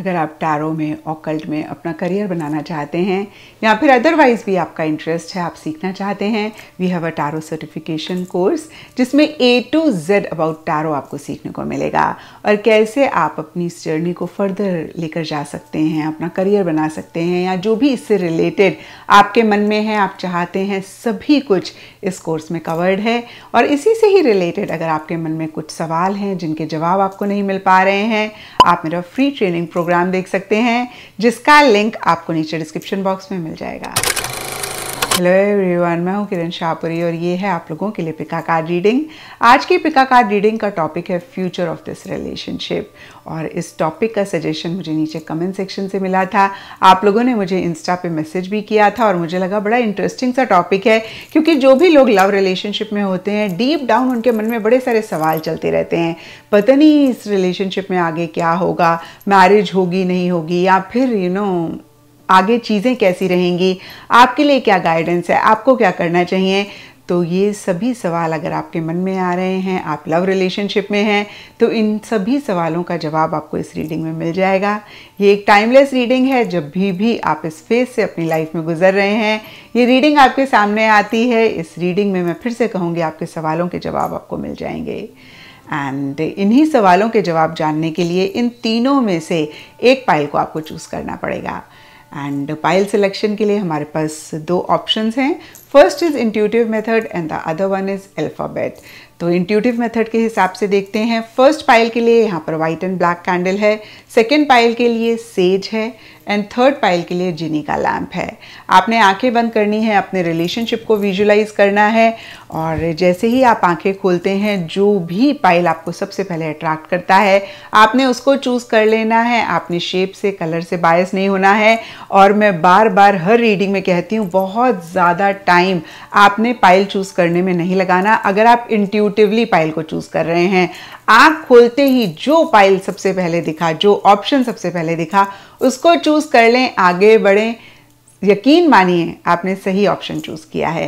अगर आप टैरो में ऑकल्ट में अपना करियर बनाना चाहते हैं या फिर अदरवाइज़ भी आपका इंटरेस्ट है आप सीखना चाहते हैं we have a tarot certification course जिसमें A to Z about tarot आपको सीखने को मिलेगा और कैसे आप अपनी इस जर्नी को फर्दर लेकर जा सकते हैं अपना करियर बना सकते हैं या जो भी इससे रिलेटेड आपके मन में है आप चाहते हैं सभी कुछ इस कोर्स में कवर्ड है और इसी से ही रिलेटेड अगर आपके मन में कुछ सवाल हैं जिनके जवाब आपको नहीं मिल पा रहे हैं आप मेरा फ्री ट्रेनिंग प्रोग्राम प्रोग्राम देख सकते हैं जिसका लिंक आपको नीचे डिस्क्रिप्शन बॉक्स में मिल जाएगा हेलो एवरीवन मैं हूं किरण शाहपुरी और ये है आप लोगों के लिए पिका कार्ड रीडिंग आज की पिका कार्ड रीडिंग का टॉपिक है फ्यूचर ऑफ दिस रिलेशनशिप और इस टॉपिक का सजेशन मुझे नीचे कमेंट सेक्शन से मिला था आप लोगों ने मुझे इंस्टा पे मैसेज भी किया था और मुझे लगा बड़ा इंटरेस्टिंग सा टॉपिक है क्योंकि जो भी लोग लव रिलेशनशिप में होते हैं डीप डाउन उनके मन में बड़े सारे सवाल चलते रहते हैं पता नहीं इस रिलेशनशिप में आगे क्या होगा मैरिज होगी नहीं होगी या फिर यू you नो know, आगे चीज़ें कैसी रहेंगी आपके लिए क्या गाइडेंस है आपको क्या करना चाहिए तो ये सभी सवाल अगर आपके मन में आ रहे हैं आप लव रिलेशनशिप में हैं तो इन सभी सवालों का जवाब आपको इस रीडिंग में मिल जाएगा ये एक टाइमलेस रीडिंग है जब भी भी आप इस फेज से अपनी लाइफ में गुजर रहे हैं ये रीडिंग आपके सामने आती है इस रीडिंग में मैं फिर से कहूँगी आपके सवालों के जवाब आपको मिल जाएंगे एंड इन्हीं सवालों के जवाब जानने के लिए इन तीनों में से एक पाइल को आपको चूज़ करना पड़ेगा एंड पाइल सिलेक्शन के लिए हमारे पास दो ऑप्शंस हैं first is intuitive method and the other one is alphabet तो इंट्यूटिव मेथड के हिसाब से देखते हैं फर्स्ट पाइल के लिए यहाँ पर वाइट एंड ब्लैक कैंडल है सेकेंड पाइल के लिए सेज है एंड थर्ड पाइल के लिए जिनी का लैम्प है आपने आंखें बंद करनी है अपने रिलेशनशिप को विजुलाइज करना है और जैसे ही आप आंखें खोलते हैं जो भी पाइल आपको सबसे पहले अट्रैक्ट करता है आपने उसको चूज़ कर लेना है आपने शेप से कलर से बायस नहीं होना है और मैं बार बार हर रीडिंग में कहती हूँ बहुत ज़्यादा टाइम आपने पाइल चूज़ करने में नहीं लगाना अगर आप इंट्यूटिवली पाइल को चूज़ कर रहे हैं आंख खोलते ही जो फाइल सबसे पहले दिखा जो ऑप्शन सबसे पहले दिखा उसको चूज़ कर लें आगे बढ़ें यकीन मानिए आपने सही ऑप्शन चूज़ किया है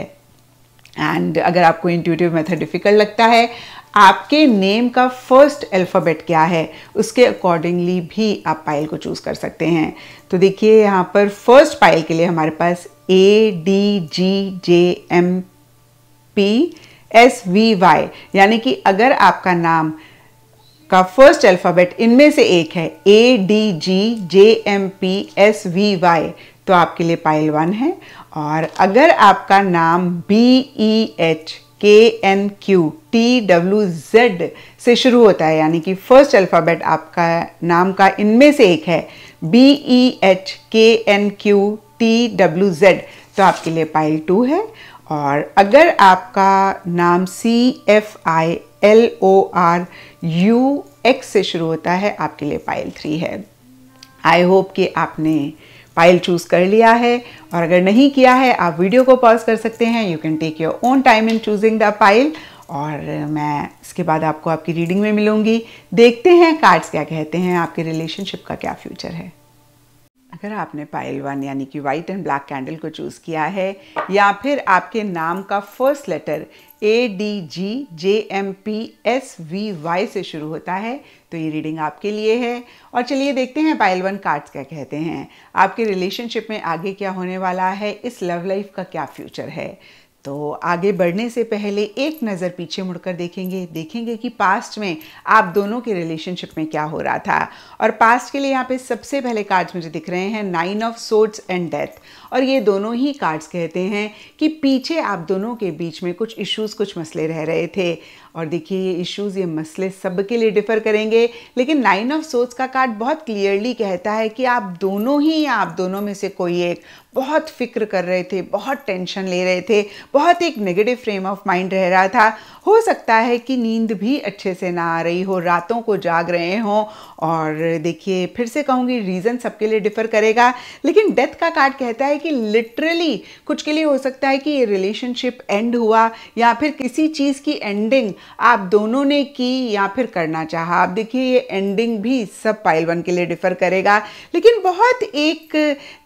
एंड अगर आपको इंट्यूटिव मेथड डिफ़िकल्ट लगता है आपके नेम का फर्स्ट अल्फ़ाबेट क्या है उसके अकॉर्डिंगली भी आप पाइल को चूज़ कर सकते हैं तो देखिए यहाँ पर फर्स्ट पाइल के लिए हमारे पास A D G J M P S V Y यानी कि अगर आपका नाम का फर्स्ट अल्फ़ाबेट इनमें से एक है A D G J M P S V Y तो आपके लिए पाइल वन है और अगर आपका नाम B E H K N Q T W Z से शुरू होता है यानी कि फर्स्ट अल्फ़ाबेट आपका नाम का इनमें से एक है B E H K N Q T W Z तो आपके लिए पाइल टू है और अगर आपका नाम C F I L O R U X से शुरू होता है आपके लिए पाइल थ्री है आई होप कि आपने फाइल चूज़ कर लिया है और अगर नहीं किया है आप वीडियो को पॉज कर सकते हैं you can take your own time in choosing the file और मैं इसके बाद आपको आपकी रीडिंग में मिलूंगी देखते हैं कार्ड्स क्या कहते हैं आपके रिलेशनशिप का क्या फ्यूचर है अगर आपने पाइल वन यानी कि वाइट एंड ब्लैक कैंडल को चूज़ किया है या फिर आपके नाम का first letter A D G J M P S V Y से शुरू होता है तो ये रीडिंग आपके लिए है और चलिए देखते हैं पाइल वन कार्ड्स क्या कहते हैं आपके रिलेशनशिप में आगे क्या होने वाला है इस लव लाइफ का क्या फ्यूचर है तो आगे बढ़ने से पहले एक नज़र पीछे मुड़कर देखेंगे देखेंगे कि पास्ट में आप दोनों के रिलेशनशिप में क्या हो रहा था और पास्ट के लिए यहाँ पे सबसे पहले कार्ड्स मुझे दिख रहे हैं nine of swords and death और ये दोनों ही कार्ड्स कहते हैं कि पीछे आप दोनों के बीच में कुछ इश्यूज़ कुछ मसले रह रहे थे और देखिए ये इश्यूज़ ये मसले सबके लिए डिफ़र करेंगे लेकिन नाइन ऑफ सोच का कार्ड बहुत क्लियरली कहता है कि आप दोनों ही या आप दोनों में से कोई एक बहुत फिक्र कर रहे थे बहुत टेंशन ले रहे थे बहुत एक नेगेटिव फ्रेम ऑफ माइंड रह रहा था हो सकता है कि नींद भी अच्छे से ना आ रही हो रातों को जाग रहे हों और देखिए फिर से कहूँगी रीज़न सबके लिए डिफ़र करेगा लेकिन डेथ का कार्ड कहता है कि लिटरली कुछ के लिए हो सकता है कि ये रिलेशनशिप एंड हुआ या फिर किसी चीज़ की एंडिंग आप दोनों ने की या फिर करना चाहा आप देखिए ये एंडिंग भी सब पाइल वन के लिए डिफर करेगा लेकिन बहुत एक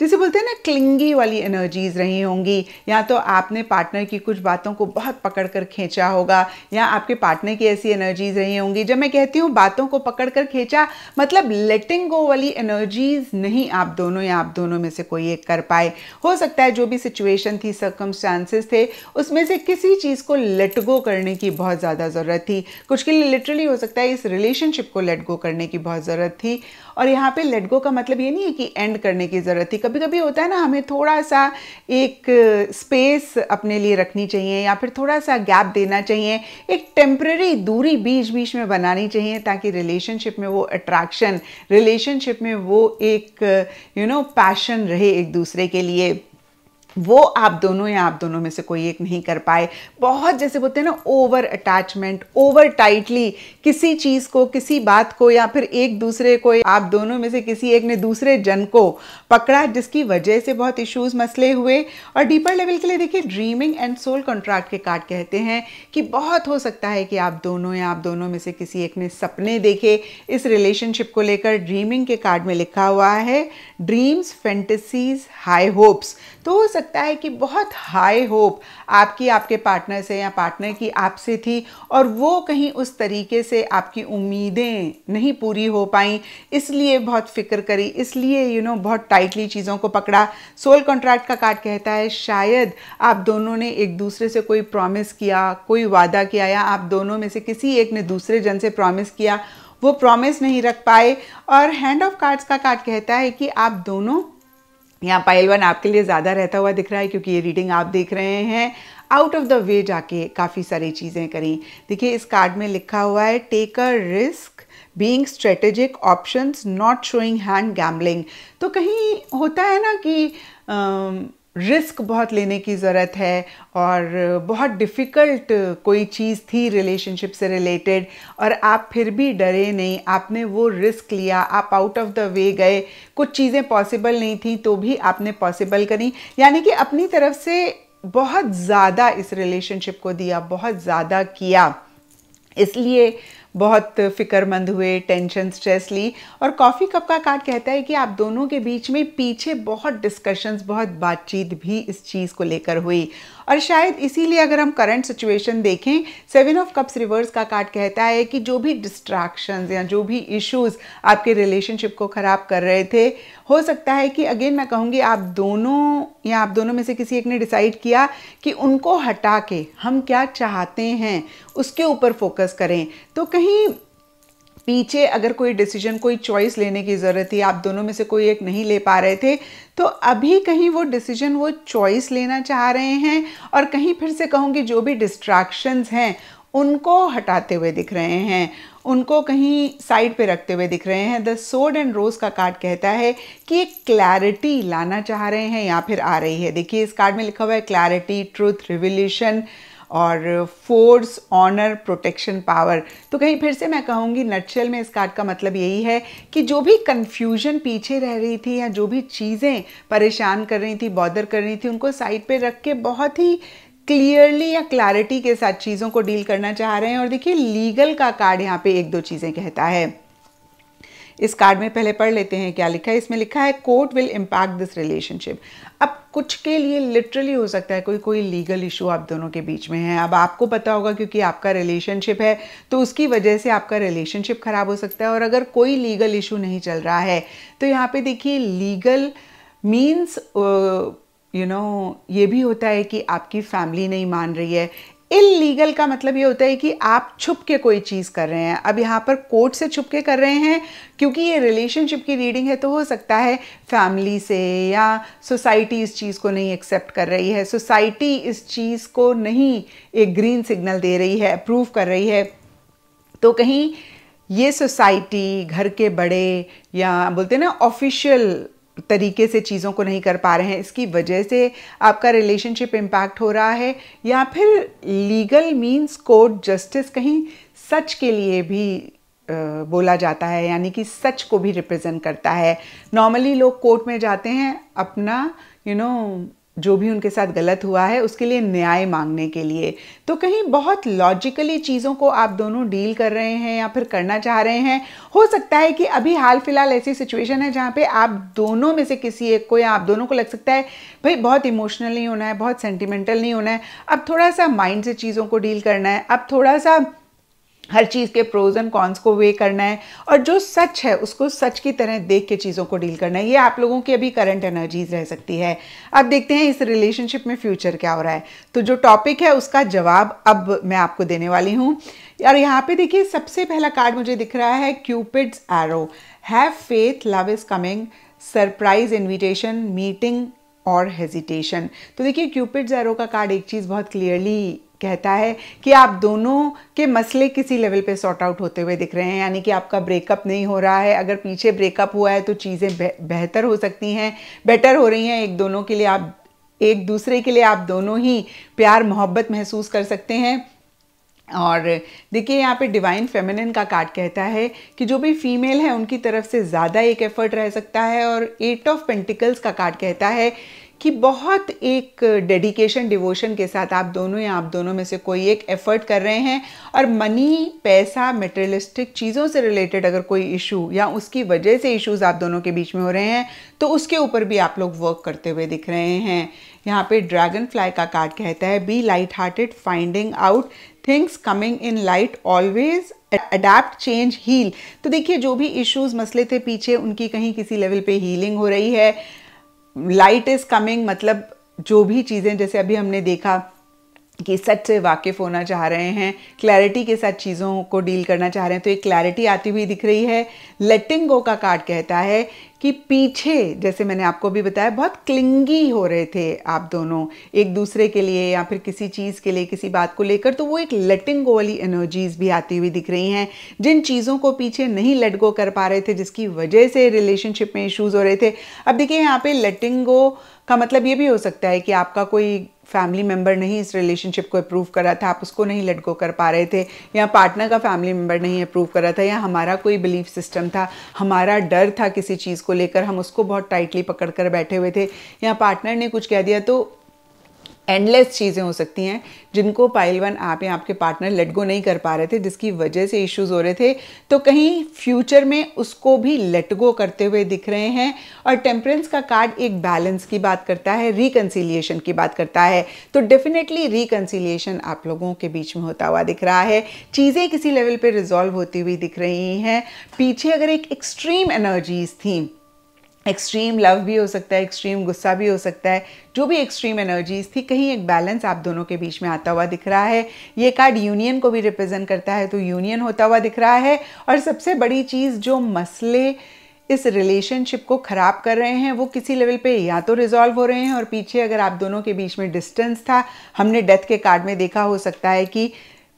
जैसे बोलते हैं ना क्लिंगी वाली एनर्जीज रही होंगी या तो आपने पार्टनर की कुछ बातों को बहुत पकड़ कर खींचा होगा या आपके पार्टनर की ऐसी एनर्जीज रही होंगी जब मैं कहती हूँ बातों को पकड़ कर खींचा मतलब लेटिंग गो वाली एनर्जीज नहीं आप दोनों या आप दोनों में से कोई एक कर पाए हो सकता है जो भी सिचुएशन थी सर्कमस्टांसेस थे उसमें से किसी चीज़ को लेट गो करने की बहुत ज़्यादा ज़रूरत थी कुछ के लिए लिटरली हो सकता है इस रिलेशनशिप को लेट गो करने की बहुत ज़रूरत थी और यहाँ पे लेट गो का मतलब ये नहीं है कि एंड करने की ज़रूरत थी कभी कभी होता है ना हमें थोड़ा सा एक स्पेस अपने लिए रखनी चाहिए या फिर थोड़ा सा गैप देना चाहिए एक टेम्प्रेरी दूरी बीच बीच में बनानी चाहिए ताकि रिलेशनशिप में वो अट्रैक्शन रिलेशनशिप में वो एक यू नो पैशन रहे एक दूसरे के लिए लिए वो आप दोनों या आप दोनों में से कोई एक नहीं कर पाए बहुत जैसे बोलते हैं ना ओवर अटैचमेंट ओवर टाइटली किसी चीज़ को किसी बात को या फिर एक दूसरे को आप दोनों में से किसी एक ने दूसरे जन को पकड़ा जिसकी वजह से बहुत इश्यूज मसले हुए और डीपर लेवल के लिए देखिए ड्रीमिंग एंड सोल कॉन्ट्रैक्ट के कार्ड कहते हैं कि बहुत हो सकता है कि आप दोनों या आप दोनों में से किसी एक ने सपने देखे इस रिलेशनशिप को लेकर ड्रीमिंग के कार्ड में लिखा हुआ है ड्रीम्स फेंटेसीज हाई होप्स तो हो सकता है कि बहुत हाई होप आपकी आपके पार्टनर से या पार्टनर की आपसे थी और वो कहीं उस तरीके से आपकी उम्मीदें नहीं पूरी हो पाई इसलिए बहुत फिक्र करी इसलिए यू नो बहुत टाइटली चीज़ों को पकड़ा सोल कॉन्ट्रैक्ट का कार्ड कहता है शायद आप दोनों ने एक दूसरे से कोई प्रॉमिस किया कोई वादा किया या आप दोनों में से किसी एक ने दूसरे जन से प्रॉमिस किया वो प्रॉमिस नहीं रख पाए और हैंड ऑफ कार्ड्स का कार्ड कहता है कि आप दोनों यहाँ पाइल वन आपके लिए ज़्यादा रहता हुआ दिख रहा है क्योंकि ये रीडिंग आप देख रहे हैं आउट ऑफ द वे जाके काफ़ी सारी चीज़ें करें देखिए इस कार्ड में लिखा हुआ है take a risk being strategic options not showing hand gambling तो कहीं होता है ना कि रिस्क बहुत लेने की ज़रूरत है और बहुत डिफ़िकल्ट कोई चीज़ थी रिलेशनशिप से रिलेटेड और आप फिर भी डरे नहीं आपने वो रिस्क लिया आप आउट ऑफ द वे गए कुछ चीज़ें पॉसिबल नहीं थी तो भी आपने पॉसिबल करी यानी कि अपनी तरफ से बहुत ज़्यादा इस रिलेशनशिप को दिया बहुत ज़्यादा किया इसलिए बहुत फिक्रमंद हुए टेंशन स्ट्रेस ली और कॉफ़ी कप का कार्ड कहता है कि आप दोनों के बीच में पीछे बहुत डिस्कशंस बहुत बातचीत भी इस चीज़ को लेकर हुई और शायद इसीलिए अगर हम करंट सिचुएशन देखें सेवन ऑफ कप्स रिवर्स का कार्ड कहता है कि जो भी डिस्ट्रैक्शन या जो भी इश्यूज आपके रिलेशनशिप को ख़राब कर रहे थे हो सकता है कि अगेन मैं कहूँगी आप दोनों या आप दोनों में से किसी एक ने डिसाइड किया कि उनको हटा के हम क्या चाहते हैं उसके ऊपर फोकस करें तो कहीं पीछे अगर कोई डिसीजन कोई चॉइस लेने की ज़रूरत थी आप दोनों में से कोई एक नहीं ले पा रहे थे तो अभी कहीं वो डिसीजन वो चॉइस लेना चाह रहे हैं और कहीं फिर से कहूँगी जो भी डिस्ट्रैक्शंस हैं उनको हटाते हुए दिख रहे हैं उनको कहीं साइड पे रखते हुए दिख रहे हैं द सोड एंड रोज़ का कार्ड कहता है कि एक क्लैरिटी लाना चाह रहे हैं या फिर आ रही है देखिए इस कार्ड में लिखा हुआ है क्लैरिटी ट्रूथ रिवल्यूशन और फोर्स ऑनर प्रोटेक्शन पावर तो कहीं फिर से मैं कहूँगी नटशेल में इस कार्ड का मतलब यही है कि जो भी कन्फ्यूजन पीछे रह रही थी या जो भी चीज़ें परेशान कर रही थी बॉदर कर रही थी उनको साइड पे रख के बहुत ही क्लियरली या क्लैरिटी के साथ चीज़ों को डील करना चाह रहे हैं और देखिए लीगल का कार्ड यहाँ पे एक दो चीज़ें कहता है इस कार्ड में पहले पढ़ लेते हैं क्या लिखा है इसमें लिखा है court will impact this relationship अब कुछ के लिए लिटरली हो सकता है कोई कोई लीगल इशू आप दोनों के बीच में है अब आपको पता होगा क्योंकि आपका रिलेशनशिप है तो उसकी वजह से आपका रिलेशनशिप ख़राब हो सकता है और अगर कोई लीगल इशू नहीं चल रहा है तो यहाँ पे देखिए लीगल मीन्स यू नो ये भी होता है कि आपकी फैमिली नहीं मान रही है इलीगल का मतलब ये होता है कि आप छुप के कोई चीज़ कर रहे हैं अब यहाँ पर कोर्ट से छुप के कर रहे हैं क्योंकि ये रिलेशनशिप की रीडिंग है तो हो सकता है फैमिली से या सोसाइटी इस चीज़ को नहीं एक्सेप्ट कर रही है सोसाइटी इस चीज़ को नहीं एक ग्रीन सिग्नल दे रही है अप्रूव कर रही है तो कहीं ये सोसाइटी घर के बड़े या बोलते हैं ना ऑफिशियल तरीके से चीज़ों को नहीं कर पा रहे हैं इसकी वजह से आपका रिलेशनशिप इम्पैक्ट हो रहा है या फिर लीगल मीन्स कोर्ट जस्टिस कहीं सच के लिए भी बोला जाता है यानी कि सच को भी रिप्रेजेंट करता है नॉर्मली लोग कोर्ट में जाते हैं अपना यू you नो know, जो भी उनके साथ गलत हुआ है उसके लिए न्याय मांगने के लिए तो कहीं बहुत लॉजिकली चीज़ों को आप दोनों डील कर रहे हैं या फिर करना चाह रहे हैं हो सकता है कि अभी हाल फिलहाल ऐसी सिचुएशन है जहाँ पे आप दोनों में से किसी एक को या आप दोनों को लग सकता है भाई बहुत इमोशनल नहीं होना है बहुत सेंटिमेंटल नहीं होना है अब थोड़ा सा माइंड से चीज़ों को डील करना है अब थोड़ा सा हर चीज़ के प्रोज एंड कॉन्स को वे करना है और जो सच है उसको सच की तरह देख के चीज़ों को डील करना है ये आप लोगों की अभी करंट एनर्जीज रह सकती है अब देखते हैं इस रिलेशनशिप में फ्यूचर क्या हो रहा है तो जो टॉपिक है उसका जवाब अब मैं आपको देने वाली हूँ और यहाँ पे देखिए सबसे पहला कार्ड मुझे दिख रहा है cupid's arrow have faith love is coming surprise invitation meeting और हेजिटेशन तो देखिए क्यूपिड जैरो का कार्ड एक चीज़ बहुत क्लियरली कहता है कि आप दोनों के मसले किसी लेवल पे सॉर्ट आउट होते हुए दिख रहे हैं यानी कि आपका ब्रेकअप नहीं हो रहा है अगर पीछे ब्रेकअप हुआ है तो चीज़ें बेहतर हो सकती हैं बेटर हो रही हैं एक दोनों के लिए आप एक दूसरे के लिए आप दोनों ही प्यार मोहब्बत महसूस कर सकते हैं और देखिए यहाँ पे डिवाइन फेमिनिन का कार्ड कहता है कि जो भी फीमेल है उनकी तरफ से ज़्यादा एक एफर्ट रह सकता है और एट ऑफ पेंटिकल्स का कार्ड कहता है कि बहुत एक डेडिकेशन डिवोशन के साथ आप दोनों या आप दोनों में से कोई एक एफर्ट कर रहे हैं और मनी पैसा मेटेरियलिस्टिक चीज़ों से रिलेटेड अगर कोई इशू या उसकी वजह से इश्यूज आप दोनों के बीच में हो रहे हैं तो उसके ऊपर भी आप लोग वर्क करते हुए दिख रहे हैं यहाँ पे ड्रैगन फ्लाई का कार्ड कहता है be light hearted finding out things coming in light always adapt change heal तो देखिए जो भी इश्यूज मसले थे पीछे उनकी कहीं किसी लेवल पे हीलिंग हो रही है लाइट इज़ कमिंग मतलब जो भी चीज़ें जैसे अभी हमने देखा कि सच से वाकिफ़ होना चाह रहे हैं क्लैरिटी के साथ चीज़ों को डील करना चाह रहे हैं तो एक क्लैरिटी आती हुई दिख रही है लेटिंग गो का कार्ड कहता है कि पीछे जैसे मैंने आपको भी बताया बहुत क्लिंगी हो रहे थे आप दोनों एक दूसरे के लिए या फिर किसी चीज़ के लिए किसी बात को लेकर तो वो एक लेटिंग गो वाली एनर्जीज भी आती हुई दिख रही हैं जिन चीज़ों को पीछे नहीं लेट गो कर पा रहे थे जिसकी वजह से रिलेशनशिप में इश्यूज़ हो रहे थे अब देखिए यहाँ पे लेटिंग गो का मतलब ये भी हो सकता है कि आपका कोई फैमिली मेम्बर नहीं इस रिलेशनशिप को अप्रूव कर रहा था आप उसको नहीं लटको कर पा रहे थे या पार्टनर का फैमिली मेम्बर नहीं अप्रूव कर रहा था या हमारा कोई बिलीफ सिस्टम था हमारा डर था किसी चीज़ को लेकर हम उसको बहुत टाइटली पकड़ कर बैठे हुए थे या पार्टनर ने कुछ कह दिया तो एंडलेस चीज़ें हो सकती हैं जिनको पाइल वन आप या आपके पार्टनर लेट गो नहीं कर पा रहे थे जिसकी वजह से इश्यूज हो रहे थे तो कहीं फ्यूचर में उसको भी लेट गो करते हुए दिख रहे हैं और टेम्परेंस का कार्ड एक बैलेंस की बात करता है रिकन्सिलिएशन की बात करता है तो डेफिनेटली रिकन्सिलिएशन आप लोगों के बीच में होता हुआ दिख रहा है चीज़ें किसी लेवल पर रिजॉल्व होती हुई दिख रही हैं पीछे अगर एक एक्सट्रीम एनर्जीज थी एक्सट्रीम लव भी हो सकता है एक्सट्रीम गुस्सा भी हो सकता है जो भी एक्सट्रीम एनर्जीज थी कहीं एक बैलेंस आप दोनों के बीच में आता हुआ दिख रहा है ये कार्ड यूनियन को भी रिप्रेजेंट करता है तो यूनियन होता हुआ दिख रहा है और सबसे बड़ी चीज़ जो मसले इस रिलेशनशिप को ख़राब कर रहे हैं वो किसी लेवल पे या तो रिजॉल्व हो रहे हैं और पीछे अगर आप दोनों के बीच में डिस्टेंस था हमने डेथ के कार्ड में देखा हो सकता है कि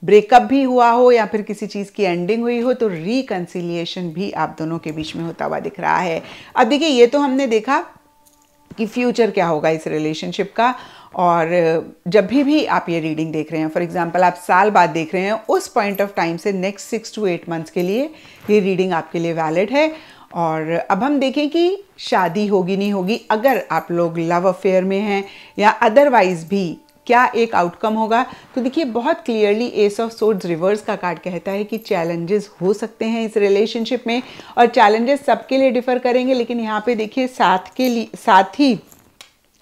ब्रेकअप भी हुआ हो या फिर किसी चीज़ की एंडिंग हुई हो तो रिकन्सिलिएशन भी आप दोनों के बीच में होता हुआ दिख रहा है अब देखिए ये तो हमने देखा कि फ्यूचर क्या होगा इस रिलेशनशिप का और जब भी भी आप ये रीडिंग देख रहे हैं फॉर एग्जांपल आप साल बाद देख रहे हैं उस पॉइंट ऑफ टाइम से next six to eight months के लिए ये रीडिंग आपके लिए वैलिड है और अब हम देखें कि शादी होगी नहीं होगी अगर आप लोग लव अफेयर में हैं या अदरवाइज भी क्या एक आउटकम होगा तो देखिए बहुत clearly ace of swords reverse का कार्ड कहता है कि चैलेंजेस हो सकते हैं इस रिलेशनशिप में और चैलेंजेस सबके लिए डिफर करेंगे लेकिन यहाँ पे देखिए साथ के लिए साथ ही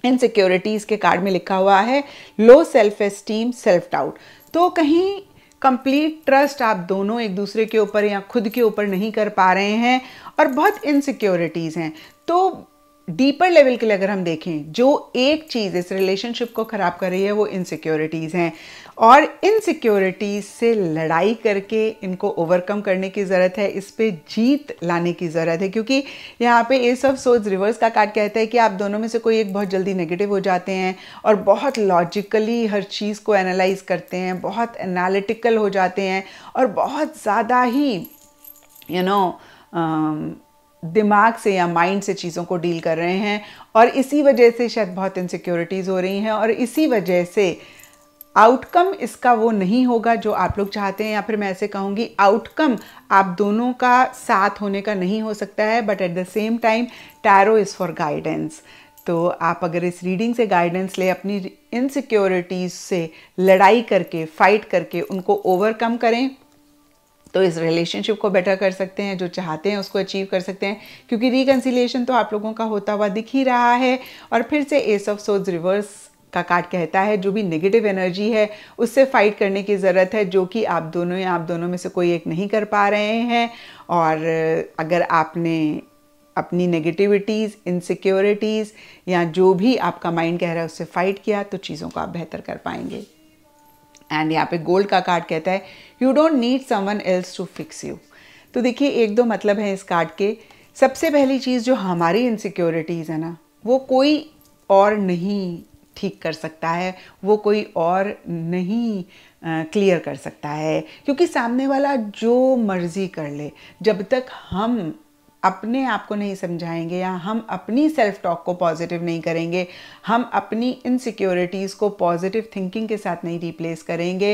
इनसिक्योरिटीज़ के कार्ड में लिखा हुआ है low self esteem self doubt तो कहीं कंप्लीट ट्रस्ट आप दोनों एक दूसरे के ऊपर या खुद के ऊपर नहीं कर पा रहे हैं और बहुत इनसिक्योरिटीज़ हैं तो डीपर लेवल के लिए अगर हम देखें जो एक चीज़ इस रिलेशनशिप को ख़राब कर रही है वो इनसिक्योरिटीज़ हैं और इनसिक्योरिटीज़ से लड़ाई करके इनको ओवरकम करने की ज़रूरत है इस पर जीत लाने की ज़रूरत है क्योंकि यहाँ पे ये सब सोच रिवर्स का कार्ड कहता है कि आप दोनों में से कोई एक बहुत जल्दी नेगेटिव हो जाते हैं और बहुत लॉजिकली हर चीज़ को एनालाइज करते हैं बहुत एनालिटिकल हो जाते हैं और बहुत ज़्यादा ही you you know know, um, दिमाग से या माइंड से चीज़ों को डील कर रहे हैं और इसी वजह से शायद बहुत इनसिक्योरिटीज़ हो रही हैं और इसी वजह से आउटकम इसका वो नहीं होगा जो आप लोग चाहते हैं या फिर मैं ऐसे कहूँगी आउटकम आप दोनों का साथ होने का नहीं हो सकता है but at the same time tarot is for guidance तो आप अगर इस रीडिंग से गाइडेंस लें अपनी इनसिक्योरिटीज़ से लड़ाई करके फाइट करके उनको ओवरकम करें तो इस रिलेशनशिप को बेटर कर सकते हैं जो चाहते हैं उसको अचीव कर सकते हैं क्योंकि रिकन्सिलेशन तो आप लोगों का होता हुआ दिख ही रहा है और फिर से एस ऑफ सोज रिवर्स का कार्ड कहता है जो भी नेगेटिव एनर्जी है उससे फाइट करने की ज़रूरत है जो कि आप दोनों या आप दोनों में से कोई एक नहीं कर पा रहे हैं और अगर आपने अपनी नेगेटिविटीज़ इनसिक्योरिटीज़ या जो भी आपका माइंड कह रहा है उससे फाइट किया तो चीज़ों को आप बेहतर कर पाएंगे एंड यहाँ पे गोल्ड का कार्ड कहता है you don't need someone else to fix you तो देखिए एक दो मतलब है इस कार्ड के सबसे पहली चीज़ जो हमारी इनसिक्योरिटीज़ है ना वो कोई और नहीं ठीक कर सकता है वो कोई और नहीं क्लियर कर सकता है क्योंकि सामने वाला जो मर्जी कर ले जब तक हम अपने आप को नहीं समझाएंगे या हम अपनी सेल्फ टॉक को पॉजिटिव नहीं करेंगे हम अपनी इनसिक्योरिटीज़ को पॉजिटिव थिंकिंग के साथ नहीं रिप्लेस करेंगे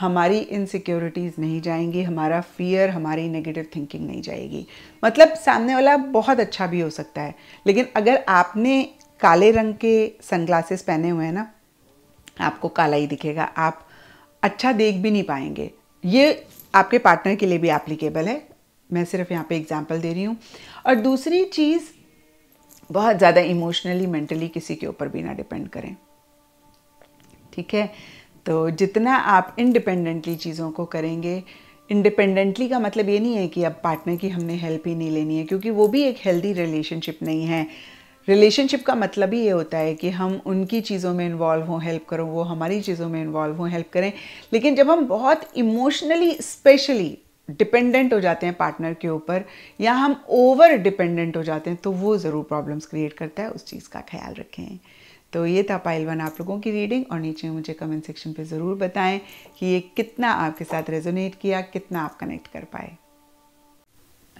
हमारी इनसिक्योरिटीज़ नहीं जाएंगी हमारा फियर हमारी नेगेटिव थिंकिंग नहीं जाएगी मतलब सामने वाला बहुत अच्छा भी हो सकता है लेकिन अगर आपने काले रंग के सनग्लासेस पहने हुए हैं ना आपको काला ही दिखेगा आप अच्छा देख भी नहीं पाएंगे ये आपके पार्टनर के लिए भी एप्लीकेबल है मैं सिर्फ यहाँ पे एग्जाम्पल दे रही हूँ और दूसरी चीज़ बहुत ज़्यादा इमोशनली मेंटली किसी के ऊपर भी ना डिपेंड करें ठीक है तो जितना आप इंडिपेंडेंटली चीज़ों को करेंगे इंडिपेंडेंटली का मतलब ये नहीं है कि अब पार्टनर की हमने हेल्प ही नहीं लेनी है क्योंकि वो भी एक हेल्दी रिलेशनशिप नहीं है रिलेशनशिप का मतलब ही ये होता है कि हम उनकी चीज़ों में इन्वॉल्व हों हेल्प करो वो हमारी चीज़ों में इन्वॉल्व हों हेल्प करें लेकिन जब हम बहुत इमोशनली स्पेशली डिपेंडेंट हो जाते हैं पार्टनर के ऊपर या हम ओवर डिपेंडेंट हो जाते हैं तो वो ज़रूर प्रॉब्लम्स क्रिएट करता है उस चीज़ का ख्याल रखें तो ये था पाइल वन आप लोगों की रीडिंग और नीचे मुझे कमेंट सेक्शन पे ज़रूर बताएं कि ये कितना आपके साथ रेजोनेट किया कितना आप कनेक्ट कर पाए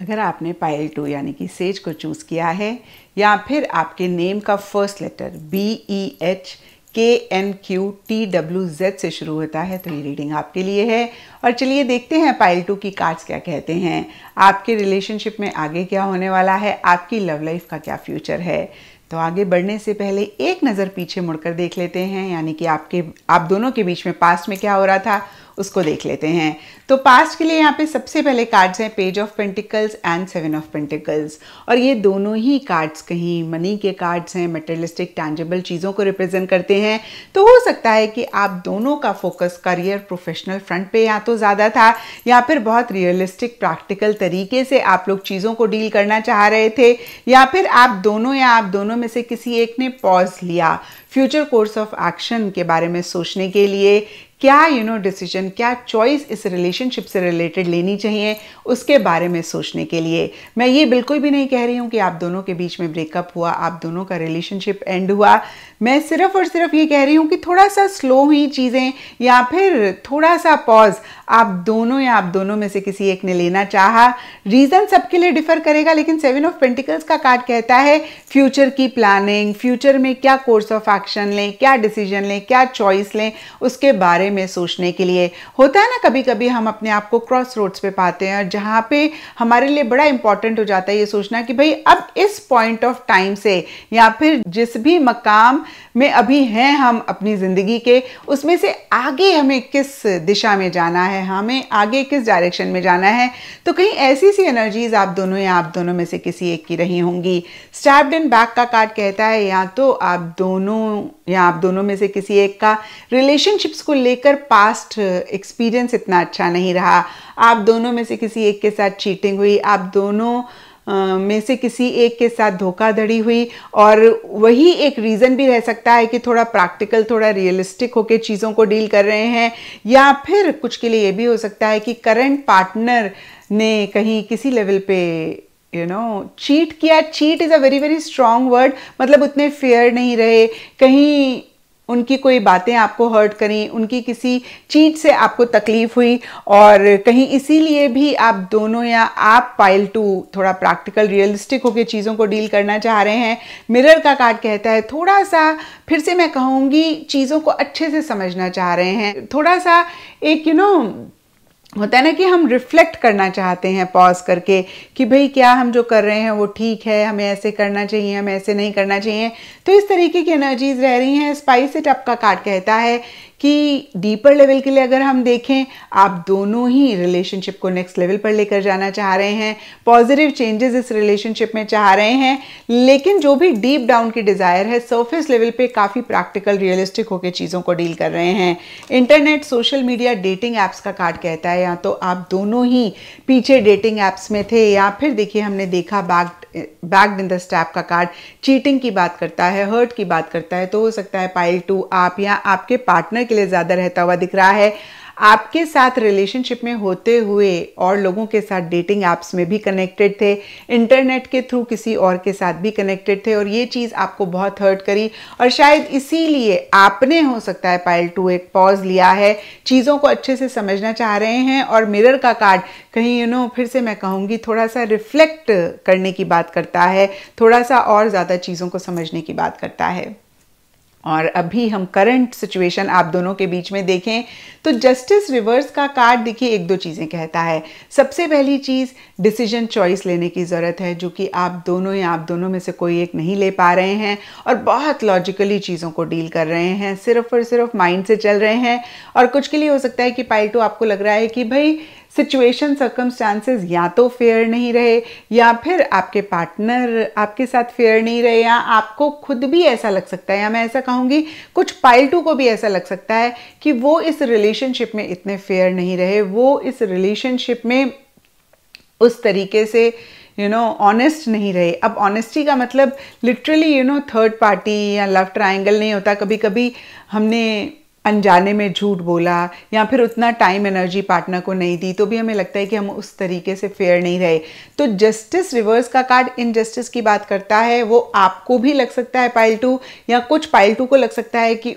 अगर आपने पाइल टू यानी कि सेज को चूज़ किया है या फिर आपके नेम का first letter B E H K N Q T W Z से शुरू होता है तो ये रीडिंग आपके लिए है और चलिए देखते हैं पाइल टू की कार्ड्स क्या कहते हैं आपके रिलेशनशिप में आगे क्या होने वाला है आपकी लव लाइफ का क्या फ्यूचर है तो आगे बढ़ने से पहले एक नज़र पीछे मुड़कर देख लेते हैं यानी कि आपके आप दोनों के बीच में पास्ट में क्या हो रहा था उसको देख लेते हैं तो पास्ट के लिए यहाँ पे सबसे पहले कार्ड्स हैं page of pentacles and seven of pentacles और ये दोनों ही कार्ड्स कहीं मनी के कार्ड्स हैं मटेरियलिस्टिक टैंजेबल चीज़ों को रिप्रेजेंट करते हैं तो हो सकता है कि आप दोनों का फोकस करियर प्रोफेशनल फ्रंट पे या तो ज़्यादा था या फिर बहुत रियलिस्टिक प्रैक्टिकल तरीके से आप लोग चीज़ों को डील करना चाह रहे थे या फिर आप दोनों या आप दोनों में से किसी एक ने पॉज लिया फ्यूचर कोर्स ऑफ एक्शन के बारे में सोचने के लिए क्या यू नो डिसीजन क्या चॉइस इस रिलेशनशिप से रिलेटेड लेनी चाहिए उसके बारे में सोचने के लिए मैं ये बिल्कुल भी नहीं कह रही हूँ कि आप दोनों के बीच में ब्रेकअप हुआ आप दोनों का रिलेशनशिप एंड हुआ मैं सिर्फ और सिर्फ ये कह रही हूँ कि थोड़ा सा स्लो हुई चीज़ें या फिर थोड़ा सा पॉज आप दोनों या आप दोनों में से किसी एक ने लेना चाहा रीज़न सबके लिए डिफर करेगा लेकिन सेवन ऑफ पेंटिकल्स का कार्ड कहता है फ्यूचर की प्लानिंग फ्यूचर में क्या कोर्स ऑफ एक्शन लें क्या डिसीजन लें क्या चॉइस लें उसके बारे में सोचने के लिए होता है ना कभी कभी हम अपने आप को क्रॉस रोड्स पर पाते हैं जहाँ पर हमारे लिए बड़ा इंपॉर्टेंट हो जाता है ये सोचना कि भाई अब इस पॉइंट ऑफ टाइम से या फिर जिस भी मकाम में अभी हैं हम अपनी ज़िंदगी के उसमें से आगे हमें किस दिशा में जाना है हमें आगे किस डायरेक्शन में जाना है तो कहीं ऐसी सी एनर्जीज़ आप दोनों या आप दोनों में से किसी एक की रही होंगी स्टैब्ड एंड बैक का कार्ड कहता है या तो आप दोनों या आप दोनों में से किसी एक का रिलेशनशिप्स को लेकर पास्ट एक्सपीरियंस इतना अच्छा नहीं रहा आप दोनों में से किसी एक के साथ चीटिंग हुई आप दोनों में से किसी एक के साथ धोखाधड़ी हुई और वही एक रीज़न भी रह सकता है कि थोड़ा प्रैक्टिकल थोड़ा रियलिस्टिक होकर चीज़ों को डील कर रहे हैं या फिर कुछ के लिए ये भी हो सकता है कि करंट पार्टनर ने कहीं किसी लेवल पे यू नो चीट किया cheat is a very very strong word मतलब उतने फेयर नहीं रहे कहीं उनकी कोई बातें आपको हर्ट करी उनकी किसी चीज से आपको तकलीफ हुई और कहीं इसीलिए भी आप दोनों या आप पाइल टू थोड़ा प्रैक्टिकल रियलिस्टिक होकर चीज़ों को डील करना चाह रहे हैं मिरर का कार्ड कहता है थोड़ा सा फिर से मैं कहूँगी चीज़ों को अच्छे से समझना चाह रहे हैं थोड़ा सा एक यू you नो know, होता है ना कि हम रिफ्लेक्ट करना चाहते हैं पॉज करके कि भाई क्या हम जो कर रहे हैं वो ठीक है हमें ऐसे करना चाहिए हमें ऐसे नहीं करना चाहिए तो इस तरीके की एनर्जीज रह रही हैं स्पाइस इट का कार्ड कहता है कि डीपर लेवल के लिए अगर हम देखें आप दोनों ही रिलेशनशिप को नेक्स्ट लेवल पर लेकर जाना चाह रहे हैं पॉजिटिव चेंजेस इस रिलेशनशिप में चाह रहे हैं लेकिन जो भी डीप डाउन की डिज़ायर है सरफेस लेवल पे काफ़ी प्रैक्टिकल रियलिस्टिक होकर चीज़ों को डील कर रहे हैं internet social media dating apps का कार्ड कहता है या तो आप दोनों ही पीछे डेटिंग ऐप्स में थे या फिर देखिए हमने देखा back bag in the step का कार्ड चीटिंग की बात करता है हर्ट की बात करता है तो हो सकता है पाइल टू आप या आपके पार्टनर के लिए ज़्यादा रहता हुआ दिख रहा है आपके साथ रिलेशनशिप में होते हुए और लोगों के साथ डेटिंग ऐप्स में भी कनेक्टेड थे इंटरनेट के थ्रू किसी और के साथ भी कनेक्टेड थे और ये चीज़ आपको बहुत हर्ट करी और शायद इसीलिए आपने हो सकता है पायल टू एक पॉज लिया है चीज़ों को अच्छे से समझना चाह रहे हैं और मिरर का कार्ड कहीं यू you नो know, फिर से मैं कहूँगी थोड़ा सा रिफ्लेक्ट करने की बात करता है थोड़ा सा और ज़्यादा चीज़ों को समझने की बात करता है और अभी हम करंट सिचुएशन आप दोनों के बीच में देखें तो जस्टिस रिवर्स का कार्ड देखिए एक दो चीज़ें कहता है सबसे पहली चीज़ डिसीजन चॉइस लेने की ज़रूरत है जो कि आप दोनों या आप दोनों में से कोई एक नहीं ले पा रहे हैं और बहुत लॉजिकली चीज़ों को डील कर रहे हैं सिर्फ और सिर्फ माइंड से चल रहे हैं और कुछ के लिए हो सकता है कि पाइल टू आपको लग रहा है कि भाई सिचुएशन सर्कमस्टांसेस या तो फेयर नहीं रहे या फिर आपके पार्टनर आपके साथ फेयर नहीं रहे या आपको खुद भी ऐसा लग सकता है या मैं ऐसा कहूँगी कुछ पायलटू को भी ऐसा लग सकता है कि वो इस रिलेशनशिप में इतने फेयर नहीं रहे वो इस रिलेशनशिप में उस तरीके से यू नो ऑनेस्ट नहीं रहे अब ऑनेस्टी का मतलब literally you know third party या लव ट्राइंगल नहीं होता कभी कभी हमने अनजाने में झूठ बोला या फिर उतना टाइम एनर्जी पार्टनर को नहीं दी तो भी हमें लगता है कि हम उस तरीके से फेयर नहीं रहे तो जस्टिस रिवर्स का कार्ड इनजस्टिस की बात करता है वो आपको भी लग सकता है पाइल टू या कुछ पाइल टू को लग सकता है कि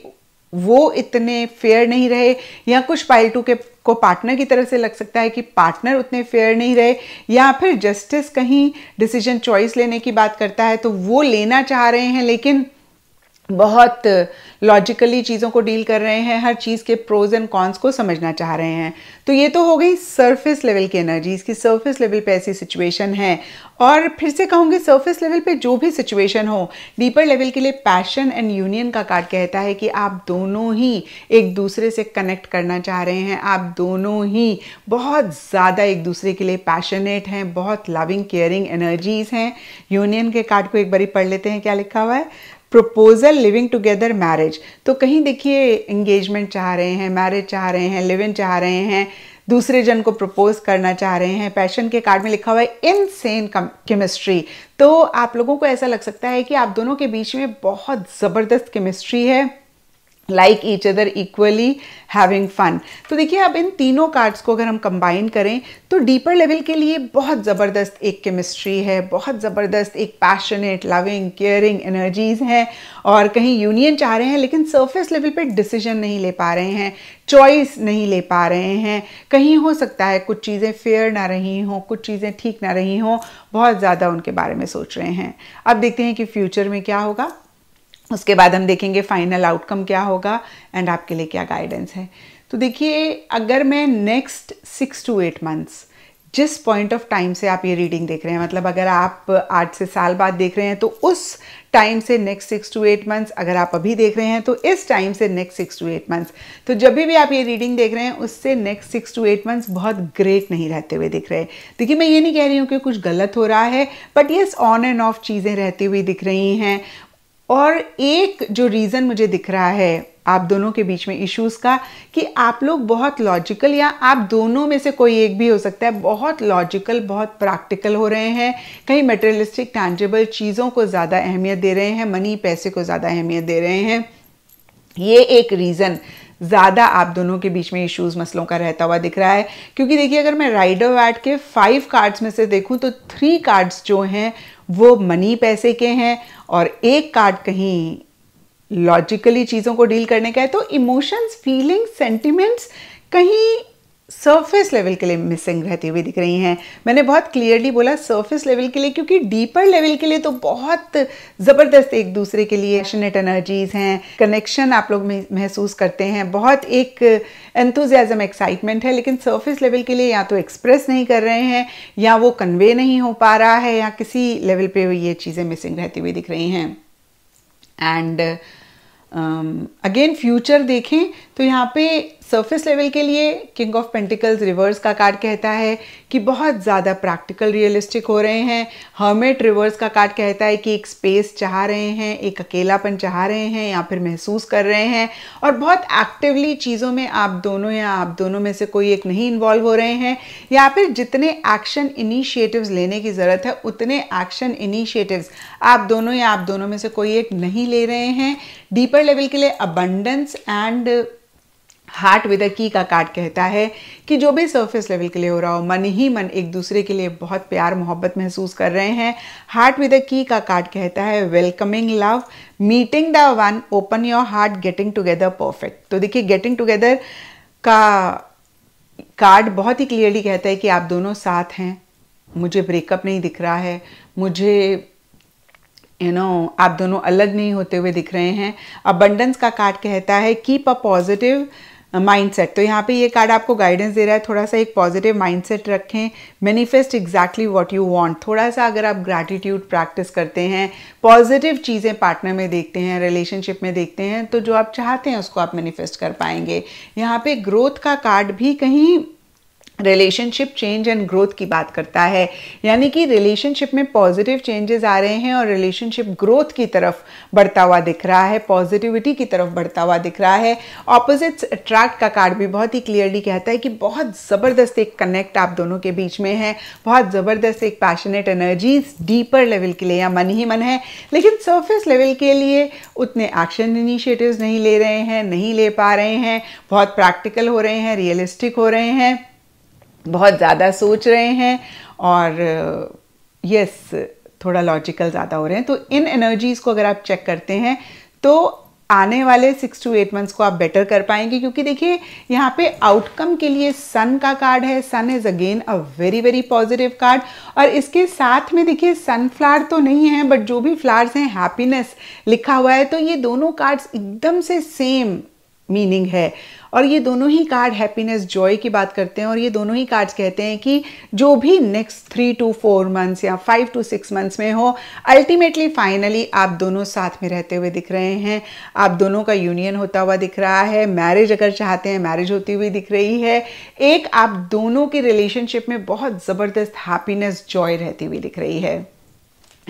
वो इतने फेयर नहीं रहे या कुछ पाइल टू के को पार्टनर की तरफ से लग सकता है कि पार्टनर उतने फेयर नहीं रहे या फिर जस्टिस कहीं डिसीजन चॉइस लेने की बात करता है तो वो लेना चाह रहे हैं लेकिन बहुत लॉजिकली चीज़ों को डील कर रहे हैं हर चीज़ के प्रोज एंड कॉन्स को समझना चाह रहे हैं तो ये तो हो गई सरफेस लेवल की एनर्जीज की सरफेस लेवल पे ऐसी सिचुएशन है और फिर से कहूँगी सरफेस लेवल पे जो भी सिचुएशन हो डीपर लेवल के लिए पैशन एंड यूनियन का कार्ड कहता है कि आप दोनों ही एक दूसरे से कनेक्ट करना चाह रहे हैं आप दोनों ही बहुत ज़्यादा एक दूसरे के लिए पैशनेट हैं बहुत लविंग केयरिंग एनर्जीज हैं यूनियन के कार्ड को एक बारी पढ़ लेते हैं क्या लिखा हुआ है प्रपोजल लिविंग टुगेदर मैरिज तो कहीं देखिए इंगेजमेंट चाह रहे हैं मैरिज चाह रहे हैं लिव इन चाह रहे हैं दूसरे जन को प्रपोज करना चाह रहे हैं पैशन के कार्ड में लिखा हुआ है इन सेन केमिस्ट्री तो आप लोगों को ऐसा लग सकता है कि आप दोनों के बीच में बहुत ज़बरदस्त केमिस्ट्री है like each other equally having fun तो देखिए अब इन तीनों कार्ड्स को अगर हम कंबाइन करें तो डीपर लेवल के लिए बहुत ज़बरदस्त एक केमिस्ट्री है बहुत ज़बरदस्त एक पैशनेट लविंग केयरिंग एनर्जीज हैं और कहीं यूनियन चाह रहे हैं लेकिन सरफेस लेवल पे डिसीजन नहीं ले पा रहे हैं चॉइस नहीं ले पा रहे हैं कहीं हो सकता है कुछ चीज़ें फेयर ना रही हों कुछ चीज़ें ठीक ना रही हों बहुत ज़्यादा उनके बारे में सोच रहे हैं अब देखते हैं कि फ्यूचर में क्या होगा उसके बाद हम देखेंगे फाइनल आउटकम क्या होगा एंड आपके लिए क्या गाइडेंस है तो देखिए अगर मैं next six to eight months जिस पॉइंट ऑफ टाइम से आप ये रीडिंग देख रहे हैं मतलब अगर आप आठ से साल बाद देख रहे हैं तो उस टाइम से next six to eight months अगर आप अभी देख रहे हैं तो इस टाइम से next six to eight months तो जब भी आप ये रीडिंग देख रहे हैं उससे next six to eight months बहुत ग्रेट नहीं रहते हुए दिख रहे हैं देखिए मैं ये नहीं कह रही हूँ कि कुछ गलत हो रहा है but yes on and off चीज़ें रहती हुई दिख रही हैं और एक जो रीज़न मुझे दिख रहा है आप दोनों के बीच में इश्यूज का कि आप लोग बहुत लॉजिकल या आप दोनों में से कोई एक भी हो सकता है बहुत लॉजिकल बहुत प्रैक्टिकल हो रहे हैं कहीं मटेरियलिस्टिक टैंजेबल चीज़ों को ज़्यादा अहमियत दे रहे हैं मनी पैसे को ज़्यादा अहमियत दे रहे हैं ये एक रीज़न ज़्यादा आप दोनों के बीच में इश्यूज मसलों का रहता हुआ दिख रहा है क्योंकि देखिए अगर मैं राइडर वैट के फाइव कार्ड्स में से देखूँ तो थ्री कार्ड्स जो हैं वो मनी पैसे के हैं और एक कार्ड कहीं लॉजिकली चीज़ों को डील करने का है तो इमोशंस फीलिंग्स सेंटिमेंट्स कहीं सरफेस लेवल के लिए मिसिंग रहती हुई दिख रही हैं मैंने बहुत क्लियरली बोला सरफेस लेवल के लिए क्योंकि डीपर लेवल के लिए तो बहुत ज़बरदस्त एक दूसरे के लिए पैशनेट एनर्जीज हैं कनेक्शन आप लोग महसूस करते हैं बहुत एक एंथुजियाज़म एक्साइटमेंट है लेकिन सरफेस लेवल के लिए या तो एक्सप्रेस नहीं कर रहे हैं या वो कन्वे नहीं हो पा रहा है या किसी लेवल पर ये चीज़ें मिसिंग रहती हुई दिख रही हैं एंड अगेन फ्यूचर देखें तो यहाँ पे सरफेस लेवल के लिए किंग ऑफ पेंटिकल्स रिवर्स का कार्ड कहता है कि बहुत ज़्यादा प्रैक्टिकल रियलिस्टिक हो रहे हैं हर्मेट रिवर्स का कार्ड कहता है कि एक स्पेस चाह रहे हैं एक अकेलापन चाह रहे हैं या फिर महसूस कर रहे हैं और बहुत एक्टिवली चीज़ों में आप दोनों या आप दोनों में से कोई एक नहीं इन्वॉल्व हो रहे हैं या फिर जितने एक्शन इनिशिएटिव्स लेने की ज़रूरत है उतने एक्शन इनिशिएटिव्स आप दोनों या आप दोनों में से कोई एक नहीं ले रहे हैं डीपर लेवल के लिए abundance and heart with a key का कार्ड कहता है कि जो भी सरफेस लेवल के लिए हो रहा हो मन ही मन एक दूसरे के लिए बहुत प्यार मोहब्बत महसूस कर रहे हैं हार्ट विद अ की का कार्ड कहता है welcoming love meeting the one open your heart getting together perfect तो देखिए गेटिंग टुगेदर का कार्ड बहुत ही क्लियरली कहता है कि आप दोनों साथ हैं मुझे ब्रेकअप नहीं दिख रहा है मुझे यू you नो know, आप दोनों अलग नहीं होते हुए दिख रहे हैं अबंडेंस का कार्ड कहता है कीप अ पॉजिटिव माइंडसेट तो यहाँ पे ये कार्ड आपको गाइडेंस दे रहा है थोड़ा सा एक पॉजिटिव माइंडसेट रखें manifest exactly what you want थोड़ा सा अगर आप ग्रैटिट्यूड प्रैक्टिस करते हैं पॉजिटिव चीज़ें पार्टनर में देखते हैं रिलेशनशिप में देखते हैं तो जो आप चाहते हैं उसको आप मैनिफेस्ट कर पाएंगे यहाँ पे ग्रोथ का कार्ड भी कहीं रिलेशनशिप चेंज एंड ग्रोथ की बात करता है यानी कि रिलेशनशिप में पॉजिटिव चेंजेस आ रहे हैं और रिलेशनशिप ग्रोथ की तरफ बढ़ता हुआ दिख रहा है पॉजिटिविटी की तरफ बढ़ता हुआ दिख रहा है ऑपोजिट्स अट्रैक्ट का कार्ड भी बहुत ही क्लियरली कहता है कि बहुत ज़बरदस्त एक कनेक्ट आप दोनों के बीच में है बहुत ज़बरदस्त एक पैशनेट एनर्जी डीपर लेवल के लिए या मन ही मन है लेकिन सर्फेस लेवल के लिए उतने एक्शन इनिशिएटिव्स नहीं ले रहे हैं नहीं ले पा रहे हैं बहुत प्रैक्टिकल हो रहे हैं रियलिस्टिक हो रहे हैं बहुत ज़्यादा सोच रहे हैं और यस uh, थोड़ा लॉजिकल ज़्यादा हो रहे हैं तो इन एनर्जीज़ को अगर आप चेक करते हैं तो आने वाले सिक्स टू एट मंथ्स को आप बेटर कर पाएंगे क्योंकि देखिए यहाँ पे आउटकम के लिए सन का कार्ड है sun is again a very very positive card और इसके साथ में देखिए सनफ्लावर तो नहीं है बट जो भी फ्लावर्स हैं हैप्पीनेस लिखा हुआ है तो ये दोनों कार्ड्स एकदम से सेम मीनिंग है और ये दोनों ही कार्ड हैप्पीनेस जॉय की बात करते हैं और ये दोनों ही कार्ड्स कहते हैं कि जो भी next three to four months या फाइव टू सिक्स मंथ्स में हो अल्टीमेटली फाइनली आप दोनों साथ में रहते हुए दिख रहे हैं आप दोनों का यूनियन होता हुआ दिख रहा है मैरिज अगर चाहते हैं मैरिज होती हुई दिख रही है एक आप दोनों के रिलेशनशिप में बहुत ज़बरदस्त हैप्पीनेस जॉय रहती हुई दिख रही है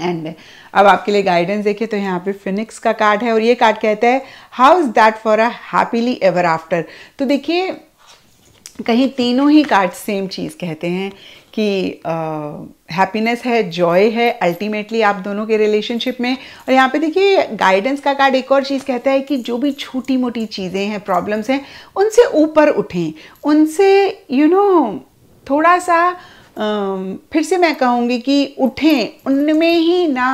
एंड अब आपके लिए गाइडेंस देखिए तो यहाँ पे फिनिक्स का कार्ड है और ये कार्ड कहता है how is that for a happily ever after तो देखिए कहीं तीनों ही कार्ड सेम चीज़ कहते हैं कि हैप्पीनेस है जॉय है अल्टीमेटली आप दोनों के रिलेशनशिप में और यहाँ पे देखिए गाइडेंस का कार्ड एक और चीज़ कहता है कि जो भी छोटी मोटी चीज़ें हैं प्रॉब्लम्स हैं उनसे ऊपर उठें उनसे यू you नो know, थोड़ा सा फिर से मैं कहूँगी कि उठें उनमें ही ना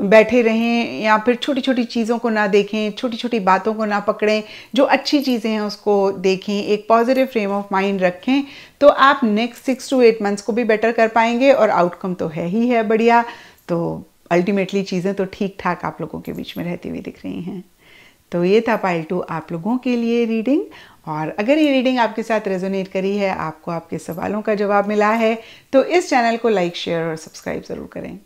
बैठे रहें या फिर छोटी छोटी चीज़ों को ना देखें छोटी छोटी बातों को ना पकड़ें जो अच्छी चीज़ें हैं उसको देखें एक पॉजिटिव फ्रेम ऑफ माइंड रखें तो आप next six to eight months को भी बेटर कर पाएंगे और आउटकम तो है ही है बढ़िया तो अल्टीमेटली चीज़ें तो ठीक ठाक आप लोगों के बीच में रहती हुई दिख रही हैं तो ये था पाइल टू आप लोगों के लिए रीडिंग और अगर ये रीडिंग आपके साथ रेजोनेट करी है आपको आपके सवालों का जवाब मिला है तो इस चैनल को लाइक शेयर और सब्सक्राइब ज़रूर करें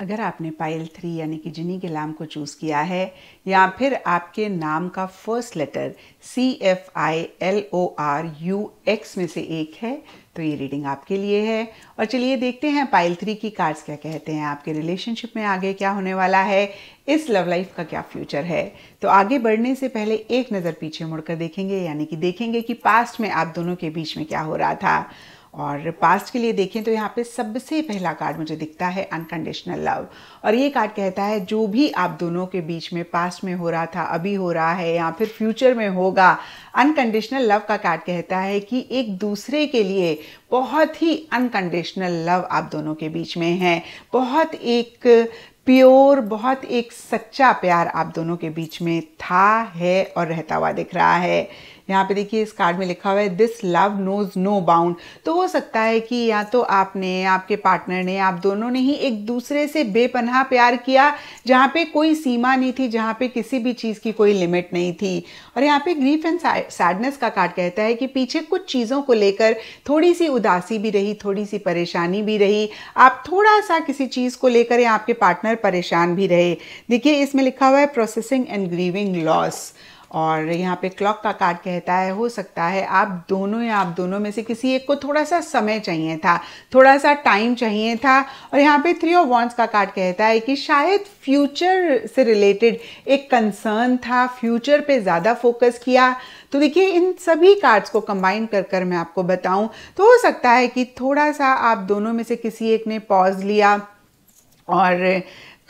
अगर आपने पाइल थ्री यानी कि जिनी के नाम को चूज़ किया है या फिर आपके नाम का first letter C F I L O R U X में से एक है तो ये रीडिंग आपके लिए है और चलिए देखते हैं पाइल थ्री की कार्ड्स क्या कहते हैं आपके रिलेशनशिप में आगे क्या होने वाला है इस लव लाइफ का क्या फ्यूचर है तो आगे बढ़ने से पहले एक नज़र पीछे मुड़कर देखेंगे यानी कि देखेंगे कि पास्ट में आप दोनों के बीच में क्या हो रहा था और पास्ट के लिए देखें तो यहाँ पे सबसे पहला कार्ड मुझे दिखता है अनकंडीशनल लव और ये कार्ड कहता है जो भी आप दोनों के बीच में पास्ट में हो रहा था अभी हो रहा है या फिर फ्यूचर में होगा अनकंडीशनल लव का कार्ड कहता है कि एक दूसरे के लिए बहुत ही अनकंडीशनल लव आप दोनों के बीच में है बहुत एक प्योर बहुत एक सच्चा प्यार आप दोनों के बीच में था है और रहता हुआ दिख रहा है यहाँ पे देखिए इस कार्ड में लिखा हुआ है this love knows no bound तो हो सकता है कि या तो आपने आपके पार्टनर ने आप दोनों ने ही एक दूसरे से बेपनाह प्यार किया जहाँ पे कोई सीमा नहीं थी जहाँ पे किसी भी चीज़ की कोई लिमिट नहीं थी और यहाँ पे ग्रीफ एंड सैडनेस का कार्ड कहता है कि पीछे कुछ चीज़ों को लेकर थोड़ी सी उदासी भी रही थोड़ी सी परेशानी भी रही आप थोड़ा सा किसी चीज़ को लेकर या आपके पार्टनर परेशान भी रहे देखिए इसमें लिखा हुआ है प्रोसेसिंग एंड ग्रीविंग लॉस और यहाँ पे क्लॉक का कार्ड कहता है हो सकता है आप दोनों या आप दोनों में से किसी एक को थोड़ा सा समय चाहिए था थोड़ा सा टाइम चाहिए था और यहाँ पे थ्री ऑफ वॉन्स का कार्ड कहता है कि शायद फ्यूचर से रिलेटेड एक कंसर्न था फ्यूचर पे ज़्यादा फोकस किया तो देखिए इन सभी कार्ड्स को कंबाइन कर कर मैं आपको बताऊं तो हो सकता है कि थोड़ा सा आप दोनों में से किसी एक ने पॉज लिया और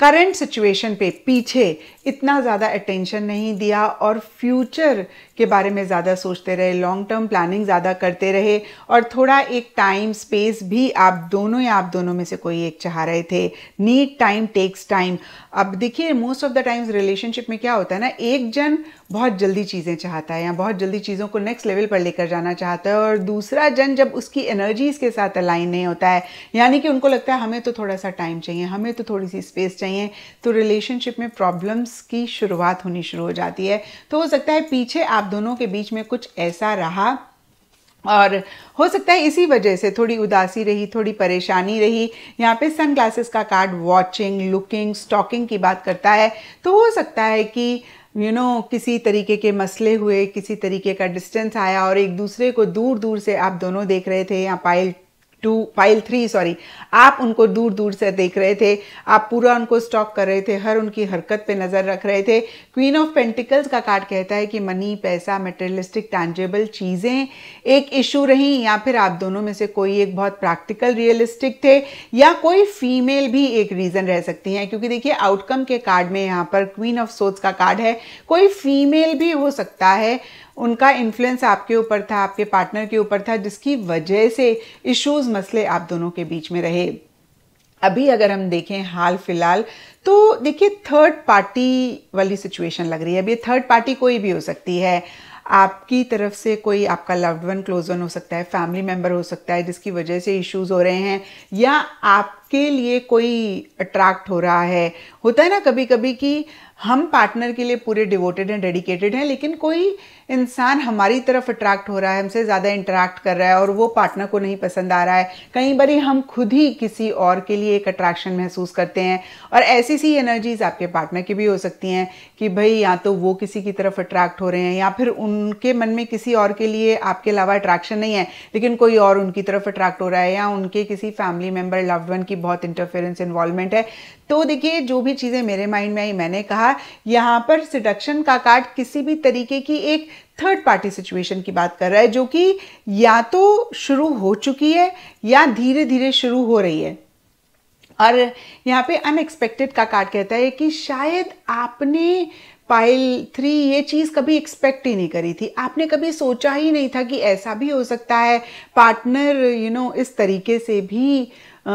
करंट सिचुएशन पे पीछे इतना ज़्यादा अटेंशन नहीं दिया और फ्यूचर के बारे में ज़्यादा सोचते रहे लॉन्ग टर्म प्लानिंग ज़्यादा करते रहे और थोड़ा एक टाइम स्पेस भी आप दोनों या आप दोनों में से कोई एक चाह रहे थे नीड टाइम टेक्स टाइम अब देखिए most of the times relationship में क्या होता है ना एक जन बहुत जल्दी चीज़ें चाहता है या बहुत जल्दी चीज़ों को नेक्स्ट लेवल पर लेकर जाना चाहता है और दूसरा जन जब उसकी एनर्जीज के साथ अलाइन नहीं होता है यानी कि उनको लगता है हमें तो थोड़ा सा टाइम चाहिए हमें तो थोड़ी सी स्पेस चाहिए तो रिलेशनशिप में प्रॉब्लम्स की शुरुआत होनी शुरू हो जाती है तो हो सकता है पीछे आप दोनों के बीच में कुछ ऐसा रहा और हो सकता है इसी वजह से थोड़ी उदासी रही थोड़ी परेशानी रही यहाँ पे सन ग्लासेस का कार्ड वॉचिंग लुकिंग स्टॉकिंग की बात करता है तो हो सकता है कि यू you नो know, किसी तरीके के मसले हुए किसी तरीके का डिस्टेंस आया और एक दूसरे को दूर दूर से आप दोनों देख रहे थे या पाइल टू फाइल थ्री सॉरी आप उनको दूर दूर से देख रहे थे आप पूरा उनको स्टॉक कर रहे थे हर उनकी हरकत पे नज़र रख रहे थे क्वीन ऑफ पेंटिकल्स का कार्ड कहता है कि मनी पैसा मेटेरियलिस्टिक टैंजेबल चीज़ें एक इशू रहीं या फिर आप दोनों में से कोई एक बहुत प्रैक्टिकल रियलिस्टिक थे या कोई फीमेल भी एक रीज़न रह सकती है क्योंकि देखिए आउटकम के कार्ड में यहाँ पर क्वीन ऑफ सोच का कार्ड है कोई फीमेल भी हो सकता है उनका इन्फ्लुएंस आपके ऊपर था आपके पार्टनर के ऊपर था जिसकी वजह से इश्यूज मसले आप दोनों के बीच में रहे अभी अगर हम देखें हाल फिलहाल तो देखिए थर्ड पार्टी वाली सिचुएशन लग रही है अभी थर्ड पार्टी कोई भी हो सकती है आपकी तरफ से कोई आपका लव्ड वन क्लोज वन हो सकता है फैमिली मेम्बर हो सकता है जिसकी वजह से इश्यूज हो रहे हैं या आपके लिए कोई अट्रैक्ट हो रहा है होता है ना कभी कभी कि हम पार्टनर के लिए पूरे डिवोटेड एंड डेडिकेटेड हैं लेकिन कोई इंसान हमारी तरफ अट्रैक्ट हो रहा है हमसे ज़्यादा इंटरेक्ट कर रहा है और वो पार्टनर को नहीं पसंद आ रहा है कई बार हम खुद ही किसी और के लिए एक अट्रैक्शन महसूस करते हैं और ऐसी सी एनर्जीज़ आपके पार्टनर की भी हो सकती हैं कि भाई या तो वो किसी की तरफ अट्रैक्ट हो रहे हैं या फिर उनके मन में किसी और के लिए आपके अलावा अट्रैक्शन नहीं है लेकिन कोई और उनकी तरफ अट्रैक्ट हो रहा है या उनके किसी फैमिली मेम्बर लव्ड वन की बहुत इंटरफेरेंस इन्वॉल्वमेंट है तो देखिए जो भी चीज़ें मेरे माइंड में आई मैंने कहा यहाँ पर सिडक्शन का कार्ड किसी भी तरीके की एक थर्ड पार्टी सिचुएशन की बात कर रहा है जो कि या तो शुरू हो चुकी है या धीरे धीरे शुरू हो रही है और यहाँ पे अनएक्सपेक्टेड का कार्ड कहता है कि शायद आपने पाइल थ्री ये चीज़ कभी एक्सपेक्ट ही नहीं करी थी आपने कभी सोचा ही नहीं था कि ऐसा भी हो सकता है partner you you know know, इस तरीके से भी आ,